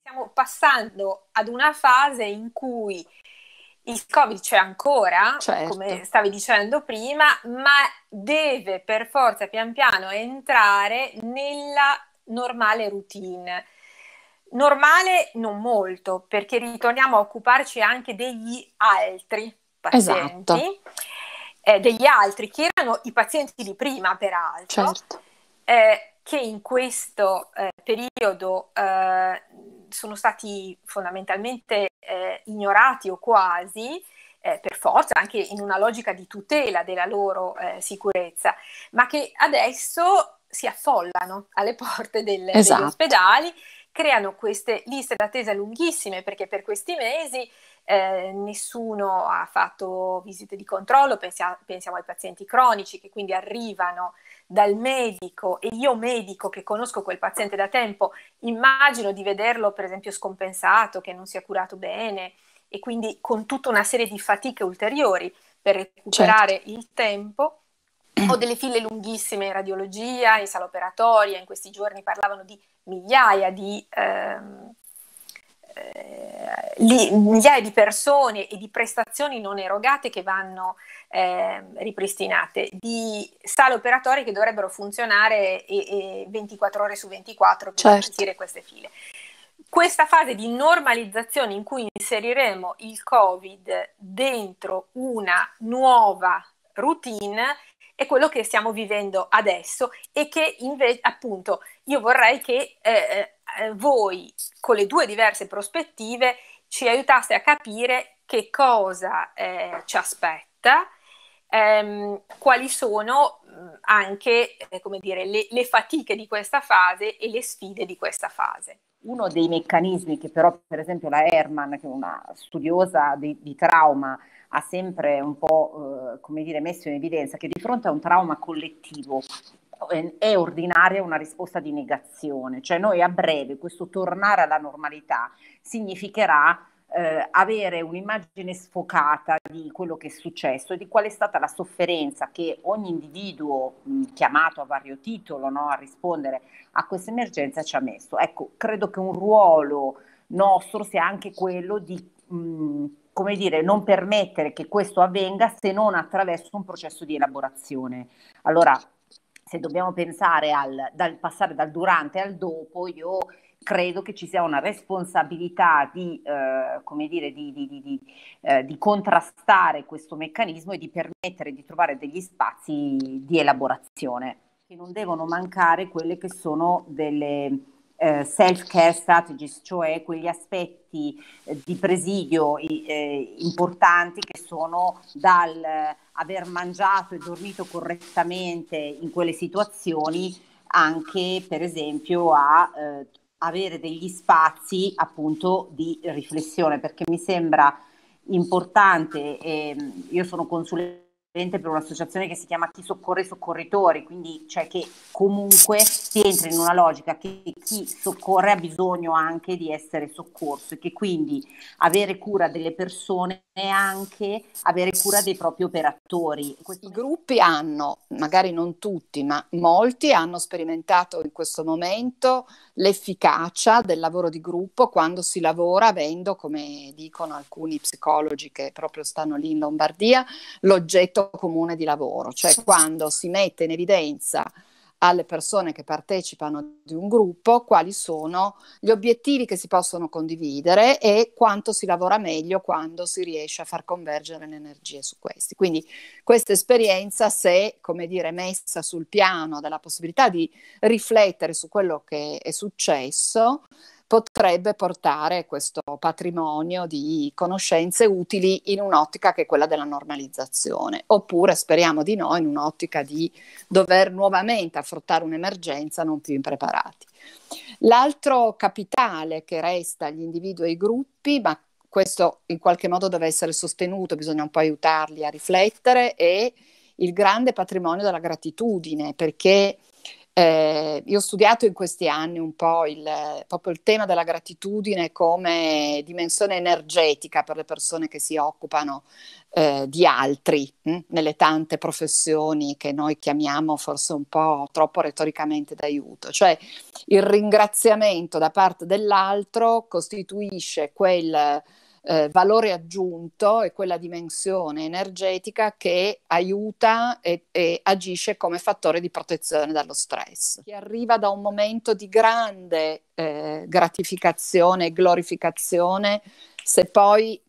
Stiamo passando ad una fase in cui il Covid c'è ancora, certo. come stavi dicendo prima, ma deve per forza pian piano entrare nella normale routine. Normale non molto, perché ritorniamo a occuparci anche degli altri pazienti, esatto. eh, degli altri che erano i pazienti di prima, peraltro. Certo eh, che in questo eh, periodo eh, sono stati fondamentalmente eh, ignorati o quasi, eh, per forza, anche in una logica di tutela della loro eh, sicurezza, ma che adesso si affollano alle porte del, esatto. degli ospedali, creano queste liste d'attesa lunghissime perché per questi mesi eh, nessuno ha fatto visite di controllo, pensia, pensiamo ai pazienti cronici che quindi arrivano dal medico e io medico che conosco quel paziente da tempo, immagino di vederlo per esempio scompensato, che non sia curato bene e quindi con tutta una serie di fatiche ulteriori per recuperare certo. il tempo. Ho delle file lunghissime in radiologia, in sala operatoria, in questi giorni parlavano di migliaia di... Ehm, eh, migliaia di persone e di prestazioni non erogate che vanno eh, ripristinate, di sale operatorie che dovrebbero funzionare e, e 24 ore su 24 per certo. queste file. Questa fase di normalizzazione in cui inseriremo il Covid dentro una nuova routine è quello che stiamo vivendo adesso e che invece appunto io vorrei che eh, eh eh, voi con le due diverse prospettive ci aiutaste a capire che cosa eh, ci aspetta, ehm, quali sono mm, anche eh, dire, le, le fatiche di questa fase e le sfide di questa fase. Uno dei meccanismi che però, per esempio, la Herman, che è una studiosa di, di trauma, ha sempre un po' eh, come dire, messo in evidenza che di fronte a un trauma collettivo Ehm, è ordinaria una risposta di negazione, cioè noi a breve questo tornare alla normalità significherà eh, avere un'immagine sfocata di quello che è successo e di qual è stata la sofferenza che ogni individuo mh, chiamato a vario titolo no, a rispondere a questa emergenza ci ha messo. Ecco, credo che un ruolo nostro sia anche quello di... Mh, come dire, non permettere che questo avvenga se non attraverso un processo di elaborazione. Allora, se dobbiamo pensare al dal passare dal durante al dopo, io credo che ci sia una responsabilità di, eh, come dire, di, di, di, eh, di, contrastare questo meccanismo e di permettere di trovare degli spazi di elaborazione che non devono mancare quelle che sono delle eh, self-care strategies, cioè quegli aspetti eh, di presidio eh, importanti che sono dal eh, aver mangiato e dormito correttamente in quelle situazioni anche per esempio a eh, avere degli spazi appunto di riflessione perché mi sembra importante mm, io sono consulente per un'associazione che si chiama Chi soccorre i soccorritori, quindi cioè che comunque si entra in una logica che chi soccorre ha bisogno anche di essere soccorso e che quindi avere cura delle persone è anche avere cura dei propri operatori. I gruppi hanno, magari non tutti, ma molti hanno sperimentato in questo momento l'efficacia del lavoro di gruppo quando si lavora avendo, come dicono alcuni psicologi che proprio stanno lì in Lombardia, l'oggetto comune di lavoro, cioè quando si mette in evidenza alle persone che partecipano di un gruppo quali sono gli obiettivi che si possono condividere e quanto si lavora meglio quando si riesce a far convergere le energie su questi. Quindi questa esperienza, se come dire, messa sul piano della possibilità di riflettere su quello che è successo, potrebbe portare questo patrimonio di conoscenze utili in un'ottica che è quella della normalizzazione, oppure speriamo di no, in un'ottica di dover nuovamente affrontare un'emergenza non più impreparati. L'altro capitale che resta agli individui e ai gruppi, ma questo in qualche modo deve essere sostenuto, bisogna un po' aiutarli a riflettere, è il grande patrimonio della gratitudine, perché eh, io ho studiato in questi anni un po' il, proprio il tema della gratitudine come dimensione energetica per le persone che si occupano eh, di altri, mh? Hm? nelle tante professioni che noi chiamiamo forse un po' troppo retoricamente d'aiuto. Cioè il ringraziamento da parte dell'altro costituisce quel eh, valore aggiunto e quella dimensione energetica che aiuta e, e, agisce come fattore di protezione dallo stress. Chi arriva da un momento di grande eh, gratificazione e glorificazione, se poi,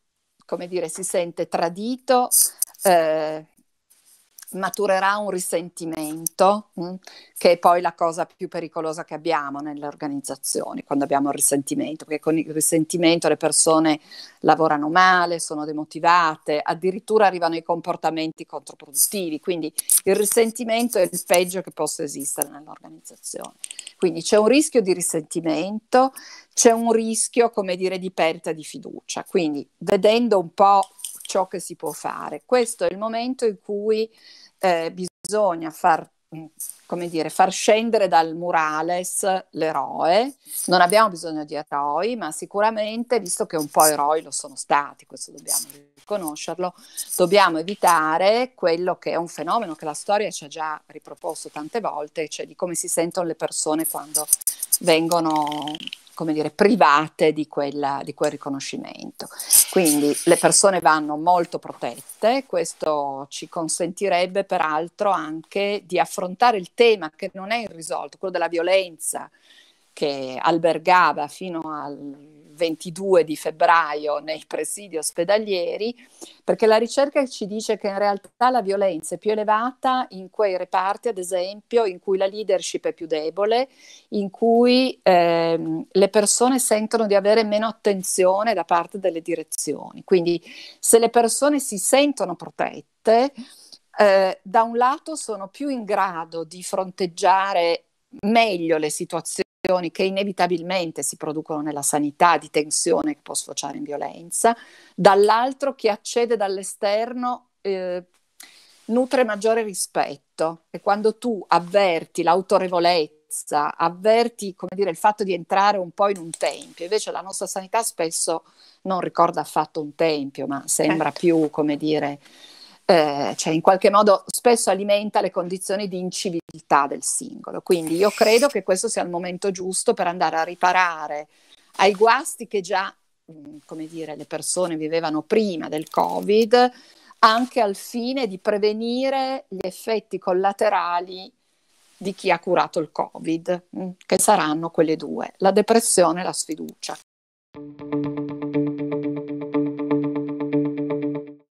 come dire, si sente tradito, eh, maturerà un risentimento, mh, mm, che è poi la cosa più pericolosa che abbiamo nelle organizzazioni, quando abbiamo il risentimento, perché con il risentimento le persone lavorano male, sono demotivate, addirittura arrivano i comportamenti controproduttivi, quindi il risentimento è il peggio che possa esistere nell'organizzazione. Quindi c'è un rischio di risentimento, c'è un rischio, come dire, di perdita di fiducia. Quindi vedendo un po' ciò che si può fare. Questo è il momento in cui eh, bisogna far mm, come dire, far scendere dal murales l'eroe. Non abbiamo bisogno di eroi, ma sicuramente, visto che un po' eroi lo sono stati, questo dobbiamo riconoscerlo, dobbiamo evitare quello che è un fenomeno che la storia ci ha già riproposto tante volte, cioè di come si sentono le persone quando vengono come dire, private di, quella, di, quel riconoscimento. Quindi le persone vanno molto protette, questo ci consentirebbe peraltro anche di affrontare il tema che non è irrisolto, quello della violenza che albergava fino al 22 di febbraio nei presidi ospedalieri, perché la ricerca ci dice che in realtà la violenza è più elevata in quei reparti, ad esempio, in cui la leadership è più debole, in cui ehm, le persone sentono di avere meno attenzione da parte delle direzioni. Quindi se le persone si sentono protette, eh, da un lato sono più in grado di fronteggiare meglio le situazioni che inevitabilmente si producono nella sanità di tensione che può sfociare in violenza, dall'altro chi accede dall'esterno eh, nutre maggiore rispetto e quando tu avverti l'autorevolezza, avverti come dire, il fatto di entrare un po' in un tempio, invece la nostra sanità spesso non ricorda affatto un tempio, ma sembra certo. più come dire eh, cioè in qualche modo spesso alimenta le condizioni di inciviltà del singolo. Quindi io credo che questo sia il momento giusto per andare a riparare ai guasti che già, mm, come dire, le persone vivevano prima del Covid, anche al fine di prevenire gli effetti collaterali di chi ha curato il Covid, mm, che saranno quelle due, la depressione e la sfiducia.